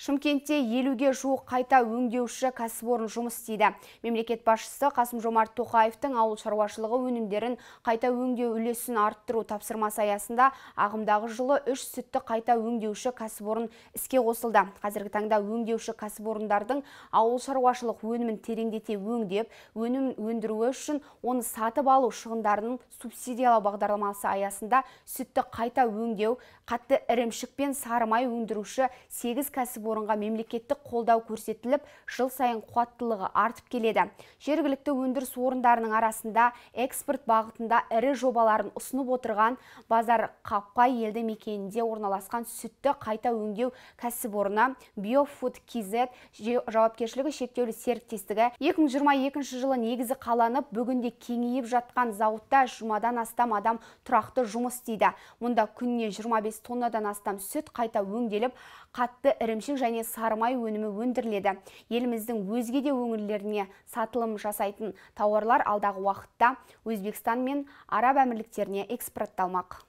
Шымкентте елуге жуық қайта өңдеуші кәсіпорын жұмыс істейді. Мемлекет басшысы Қасым Жомарт Тоқаевтың ауыл шаруашылығы өнімдерін қайта өңдеу үлесін арттыру тапсырмасы аясында ағымдағы жылы үш сүтті қайта өңдеуші кәсіпорын іске қосылды. Қазіргі таңда өңдеуші кәсіпорындардың ауыл шаруашылық өнімін тереңдете өңдеп, өнім өндіруі үшін оны сатып алу шығындарын субсидиялау бағдарламасы аясында сүтті қайта өңдеу, қатты ірімшік пен сары май өндіруші 8 кәсіпорын кәсіпорынға мемлекеттік қолдау көрсетіліп, жыл сайын қуаттылығы артып келеді. Жергілікті өндіріс орындарының арасында экспорт бағытында ірі жобаларын ұсынып отырған базар қаппай елді мекенінде орналасқан сүтті қайта өңдеу кәсіпорны Biofood KZ жауапкершілігі шектеулі серіктестігі 2022 жылы негізі қаланып, бүгінде кеңейіп жатқан зауытта жұмадан астам адам тұрақты жұмыс істейді. Мұнда күніне 25 тоннадан астам сүт қайта өңделіп, қатты ірімшік және сарымай өнімі өндіріледі еліміздің өзге де өңірлеріне сатылым жасайтын тауарлар алдағы уақытта өзбекстан мен араб әмірліктеріне экспортталмақ